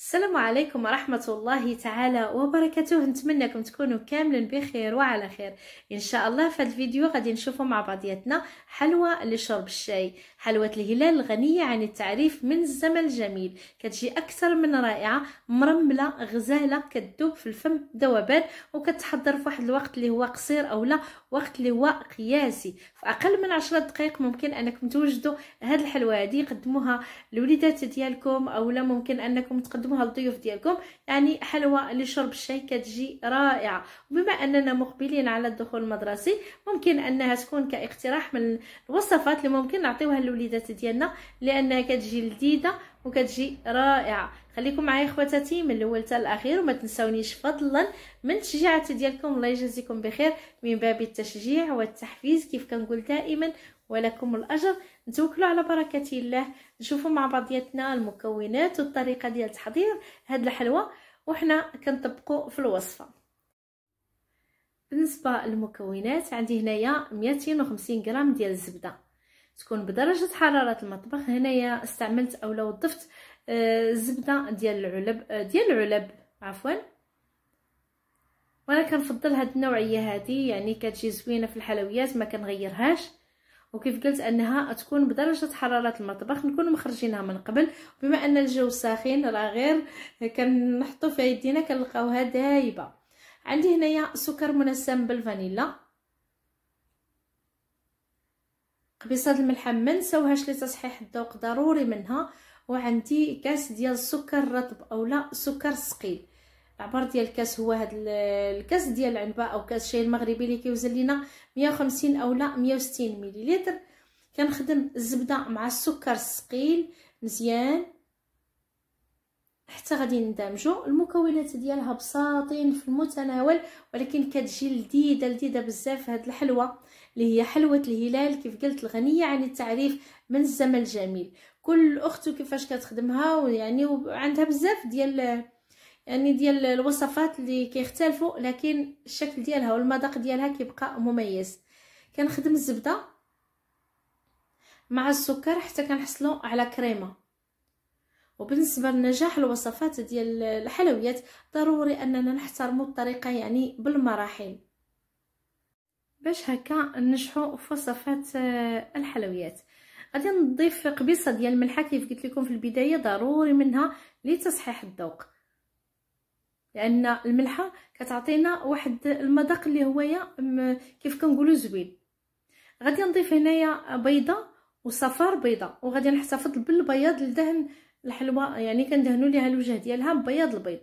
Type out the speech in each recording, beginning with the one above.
السلام عليكم ورحمة الله تعالى وبركاته نتمنىكم تكونوا كاملين بخير وعلى خير إن شاء الله في هذا الفيديو غادي نشوفوا مع بعضياتنا حلوى لشرب الشاي حلوة الهلال الغنية عن التعريف من الزمن الجميل كتجي أكثر من رائعة مرملة غزالة كتدوب في الفم دوبان وكتحضر في واحد الوقت اللي هو قصير أو لا وقت اللي هو قياسي في أقل من عشرة دقائق ممكن أنكم توجدوا هاد الحلوى هذه قدموها لوليدات ديالكم أو لا ممكن أنكم تقدموا تقدموها للضيوف ديالكم يعني حلوى لشرب الشاي كتجي رائعه وبما اننا مقبلين على الدخول المدرسي ممكن انها تكون كاقتراح من الوصفات اللي ممكن نعطيوها للوليدات ديالنا لانها كتجي لذيذه وكتجي رائعه خليكم معايا اخواتاتي من الاول حتى الاخير وما تنساونيش فضلا من تشجيعات ديالكم الله يجازيكم بخير من باب التشجيع والتحفيز كيف كنقول دائما ولكم الاجر نتوكلوا على بركه الله نشوفوا مع بعضياتنا المكونات والطريقه ديال تحضير هاد الحلوى وحنا كنطبقوا في الوصفه بالنسبه للمكونات عندي هنايا 250 غرام ديال الزبده تكون بدرجه حراره المطبخ هنايا استعملت اولا وظفت آه، الزبده ديال العلب آه، ديال العلب عفوا وانا كنفضل هاد النوعيه هادي يعني كتجي زوينه في الحلويات ما كنغيرهاش وكيف قلت انها تكون بدرجه حراره المطبخ نكون مخرجينها من قبل بما ان الجو ساخن راه غير كنحطو في يدينا كنلقاوها دايبه عندي هنايا سكر منسم بالفانيلا قبيصه الملح ما نساوهاش لتصحيح الذوق ضروري منها وعندي كاس ديال السكر رطب اولا سكر ثقيل العبار ديال الكاس هو هذا الكاس ديال العنبه او كاس شاي المغربي اللي كيوزن لينا 150 اولا 160 مليلتر كنخدم الزبده مع السكر الثقيل مزيان حتى غادي ندمجو المكونات ديالها بساطين في المتناول ولكن كتجي لذيذه لذيذه بزاف هاد الحلوه اللي هي حلوه الهلال كيف قلت الغنيه عن التعريف من الزمن الجميل كل اخت كيفاش كتخدمها ويعني وعندها بزاف ديال يعني ديال الوصفات اللي كيختلفوا لكن الشكل ديالها والمذاق ديالها كيبقى مميز كنخدم الزبده مع السكر حتى كنحصلوا على كريمه وبالنسبه لنجاح الوصفات ديال الحلويات ضروري اننا نحترموا الطريقه يعني بالمراحل باش هكا ننجحوا في وصفات آه، الحلويات غادي نضيف قبيصه ديال الملحه كيف قلت لكم في البدايه ضروري منها لتصحيح الذوق لان الملحه كتعطينا واحد المذاق اللي هويا كيف كنقولوا زوين غادي نضيف هنايا بيضه وصفار بيضه وغادي نحتفظ بالبياض لدهن الحلوه يعني كندهنوا ليها الوجه ديالها ببياض البيض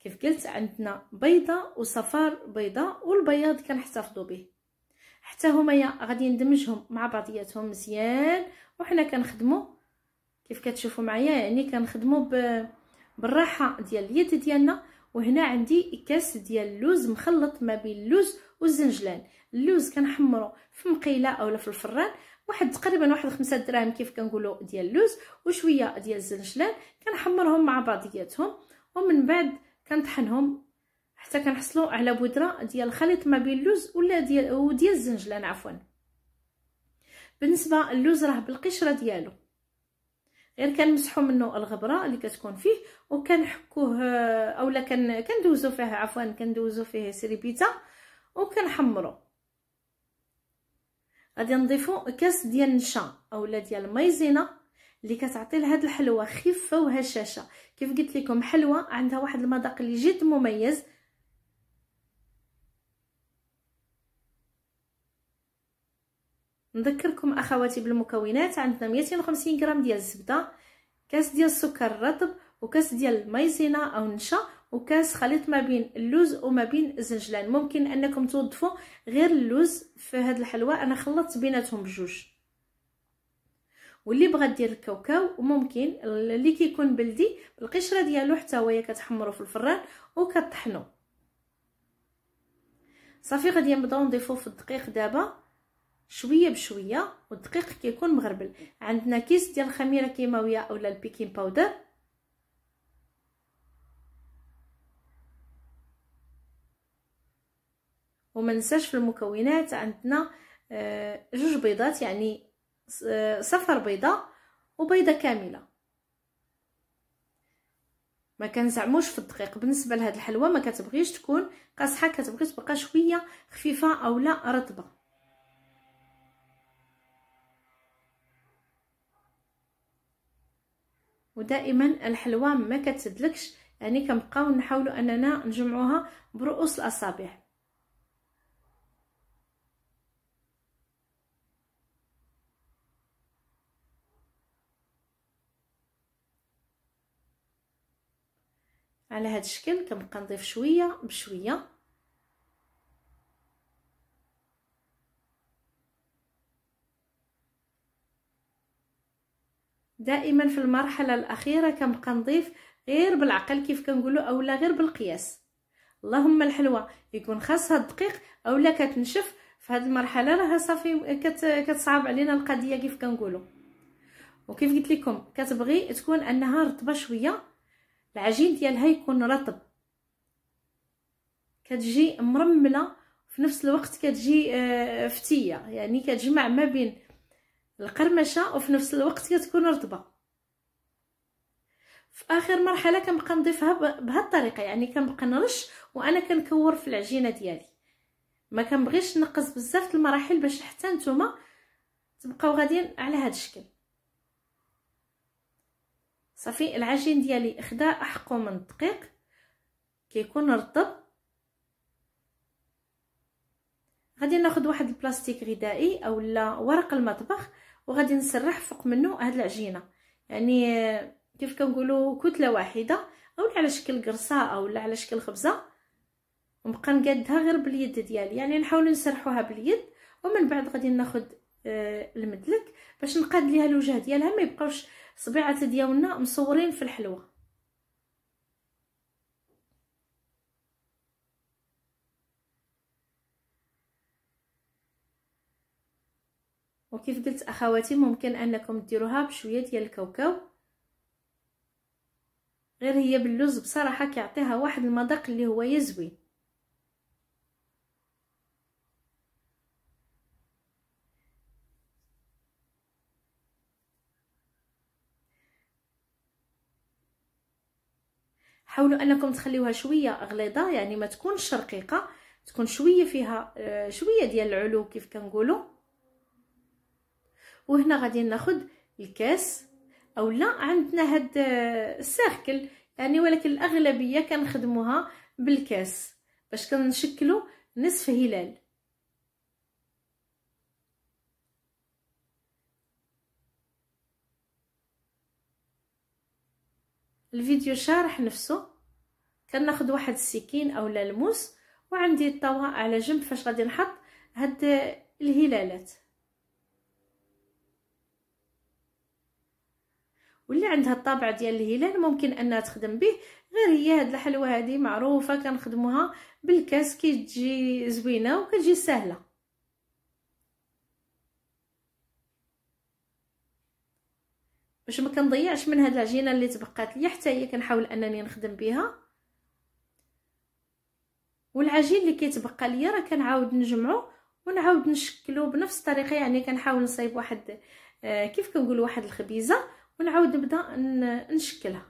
كيف قلت عندنا بيضه وصفار بيضه والبياض كنحتفظوا به حتى همايا غادي ندمجهم مع بعضياتهم مزيان وحنا كنخدموا كيف كتشوفوا معايا يعني كنخدموا ب بالراحه ديال اليد ديالنا وهنا عندي كاس ديال اللوز مخلط ما بين اللوز والزنجلان اللوز كنحمرو في مقيله اولا في الفران واحد تقريبا واحد خمسة دراهم كيف كنقولوا ديال اللوز وشويه ديال الزنجلان كنحمرهم مع بعضياتهم ومن بعد كنطحنهم حتى كنحصلوا على بودره ديال الخليط ما بين اللوز ولا ديال وديال الزنجلان عفوا بالنسبه اللوز راه بالقشره ديالو غير كنمسحو منه الغبره اللي كتكون فيه وكنحكوه آه، اولا كن كندوزو فيه عفوا كندوزو فيه سريبيتا وكنحمرو غادي نضيفو كاس ديال النشا اولا ديال المايزينا اللي كتعطي لهاد الحلوه خفه وهشاشه كيف قلت لكم حلوه عندها واحد المذاق اللي جد مميز نذكركم اخواتي بالمكونات عندنا 250 غرام ديال الزبده كاس ديال السكر الرطب وكاس ديال المايزينا او النشا وكاس خليط ما بين اللوز وما بين الزنجلان ممكن انكم توظفوا غير اللوز في هذه الحلوى انا خلطت بيناتهم بجوج واللي بغا دير الكاوكاو وممكن اللي كيكون بلدي القشره ديالو حتى هو كتحمرو في الفران وكطحنوا صافي غادي نبداو نضيفو في الدقيق دابا شويه بشويه والدقيق كيكون مغربل عندنا كيس ديال الخميره كيماويه اولا البيكين باودر وما ننساش في المكونات عندنا آه، جوج بيضات يعني آه، صفر بيضه وبيضه كامله ما كنزعموش في الدقيق بالنسبه لهاد الحلوه ما كتبغيش تكون قاصحه كتبغي تبقى شويه خفيفه اولا رطبه ودائما الحلوى ما كتسدلكش يعني كنبقاو نحاولوا اننا نجمعوها برؤوس الاصابع على هذا الشكل كنبقى نضيف شويه بشويه دائما في المرحله الاخيره كنبقى نضيف غير بالعقل كيف كنقولوا اولا غير بالقياس اللهم الحلوه يكون خاصها الدقيق اولا كتنشف في هذه المرحله راها صافي كت كتصعب علينا القضيه كيف كنقولوا وكيف قلت لكم كتبغي تكون انها رطبه شويه العجين ديالها يكون رطب كتجي مرمله في نفس الوقت كتجي آه، فتيه يعني كتجمع ما بين القرمشه وفي نفس الوقت كتكون رطبه في اخر مرحله كنبقى نضيفها بهاد الطريقه يعني كنبقى نرش وانا كنكور في العجينه ديالي ما كنبغيش نقص بزاف المراحل باش حتى نتوما تبقاو غاديين على هاد الشكل صافي العجين ديالي خدا حقه من الدقيق كيكون رطب غادي ناخذ واحد البلاستيك غذائي اولا ورق المطبخ وغادي نسرح فوق منه هاد العجينه يعني كيف كنقولوا كتله واحده اولا على شكل قرصه اولا على شكل خبزه ونبقى نقادها غير باليد ديالي يعني نحاول نسرحوها باليد ومن بعد غادي ناخذ آه المدلك باش نقاد ليها الوجه ديالها ما يبقاوش صبيعات ديالنا مصورين في الحلوه كيف قلت اخواتي ممكن انكم ديروها بشويه ديال الكاوكاو غير هي باللوز بصراحه كيعطيها واحد المذاق اللي هو يزوي حاولوا انكم تخليوها شويه غليظه يعني ما تكونش رقيقه تكون شويه فيها آه، شويه ديال العلو كيف كنقولوا وهنا غادي ناخذ الكاس اولا عندنا هاد آه، السيركل يعني ولكن الاغلبيه كنخدموها بالكاس باش كنشكلوا نصف هلال الفيديو شارح نفسه كناخذ واحد السكين اولا الموس وعندي الطاوه على جنب فاش غادي نحط هاد آه، الهلالات ولا عندها الطابع ديال الهلال ممكن انها تخدم به غير هي هاد الحلوه هادي معروفه كنخدموها بالكاس كتجي زوينه وكتجي سهله باش ما كنضيعش من هاد العجينه اللي تبقات لي حتى هي كنحاول انني نخدم بها والعجين اللي كيتبقى ليا راه كنعاود نجمعو ونعاود نشكلو بنفس الطريقه يعني كنحاول نصايب واحد آه، كيف كنقول واحد الخبيزه ونعاود نبدا نشكلها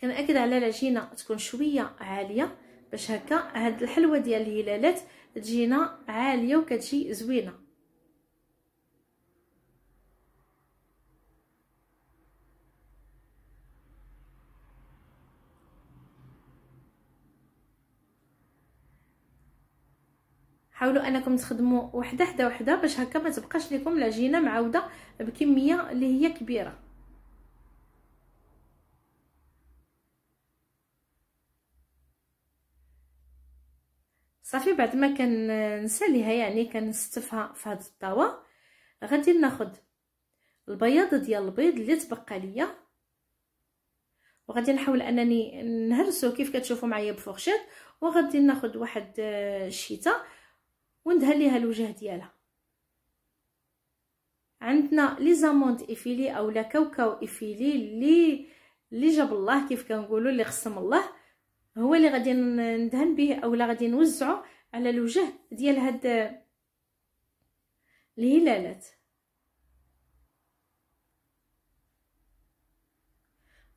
كنأكد على العجينه تكون شويه عاليه باش هكا هاد الحلوه ديال الهلالات تجينا عاليه وكتجي زوينه حاولوا انكم تخدموا وحده حدا وحده باش هكا ما تبقاش لكم العجينه معوده بكميه اللي هي كبيره صافي بعد ما كنساليها يعني كنستفها في هاد الطاوه غادي ناخد البياض ديال البيض اللي تبقى ليا وغادي نحاول انني نهرسو كيف كتشوفوا معايا بفرشيط وغادي ناخد واحد الشيته آه، وندها ليها الوجه ديالها عندنا لي زاموند افيلي اولا كاوكاو افيلي لي لي جاب الله كيف كنقولوا لي خصم الله هو اللي غادي ندهن به اولا غادي نوزعو على الوجه ديال هاد الهلالات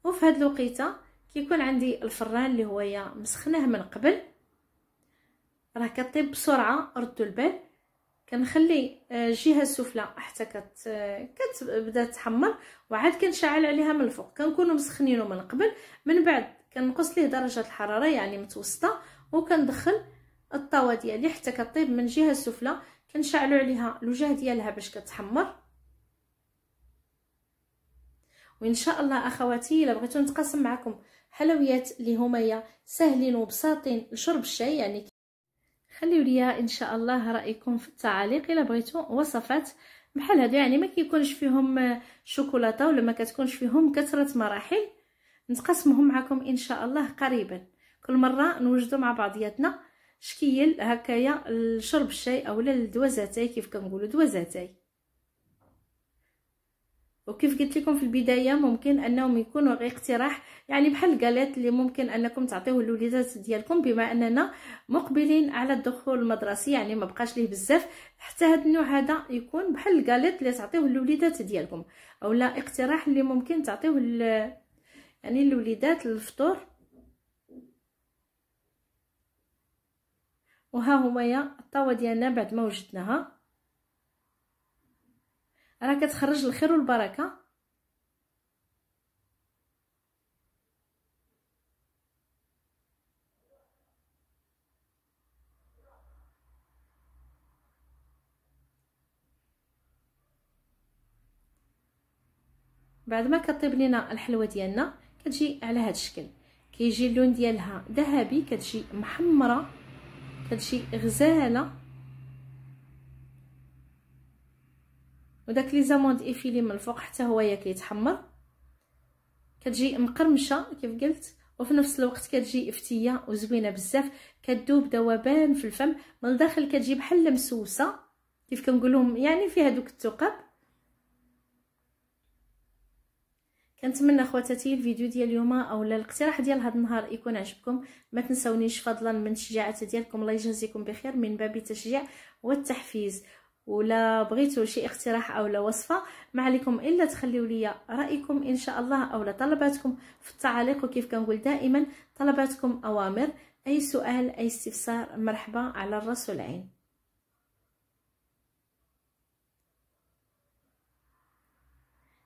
وفي هاد الوقيته كيكون عندي الفران اللي هويا مسخناه من قبل راه كطيب بسرعه ردوا البال كنخلي الجهه آه، السفلى حتى كت آه، كتبدا تحمر وعاد كنشعل عليها من الفوق كنكونوا مسخنينه من قبل من بعد كنقص ليه درجه الحراره يعني متوسطه وكندخل الطاوه ديالي حتى كطيب من الجهه السفلى كنشعلوا عليها الوجه ديالها باش كتحمر وان شاء الله اخواتي الا بغيتو نتقاسم معكم حلويات اللي هما ساهلين وبساطين لشرب الشاي يعني خليو ليا ان شاء الله رايكم في التعاليق الا بغيتو وصفات بحال هادو يعني ما كيكونش فيهم شوكولاته ولا ما كتكونش فيهم كثره مراحل نتقاسمهم معكم ان شاء الله قريبا كل مره نوجدوا مع بعضياتنا شكيل هكايا لشرب الشاي اولا الدوازاتاي كيف كنقولوا دوازاتاي وكيف قلت لكم في البدايه ممكن انهم يكونوا غير اقتراح يعني بحال الكاليت اللي ممكن انكم تعطيوه للوليدات ديالكم بما اننا مقبلين على الدخول المدرسي يعني ما بقاش ليه بزاف حتى هذا النوع هذا يكون بحال الكاليت اللي تعطيوه للوليدات ديالكم اولا اقتراح اللي ممكن تعطيوه يعني للوليدات للفطور وها هو يا الطاوه ديالنا بعد ما وجدناها راه كتخرج الخير والبركه بعد ما كطيب لينا الحلوه ديالنا كتجي على هذا الشكل كيجي اللون ديالها ذهبي كتجي محمره كتجي غزاله وداك لي زاموند افيلي من الفوق حتى هو كيتحمر كتجي مقرمشه كيف قلت وفي نفس الوقت كتجي افتيه وزوينه بزاف كدوب ذوبان في الفم من الداخل كتجي بحال مسوسه كيف كنقولهم يعني فيها دوك الثقب كنتمنى خواتاتي الفيديو ديال اليوم اولا الاقتراح ديال هذا النهار يكون عجبكم ما تنسونيش فضلا من شجاعه ديالكم الله يجازيكم بخير من باب التشجيع والتحفيز ولا بغيتوا شي اقتراح اولا وصفه ما عليكم الا تخليو لي رايكم ان شاء الله اولا طلباتكم في التعليق وكيف كنقول دائما طلباتكم اوامر اي سؤال اي استفسار مرحبا على الراس والعين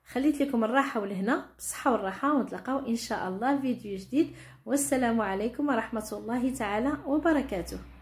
خليت لكم الراحه ولهنا بالصحه والراحه ونتلاقاو ان شاء الله فيديو جديد والسلام عليكم ورحمه الله تعالى وبركاته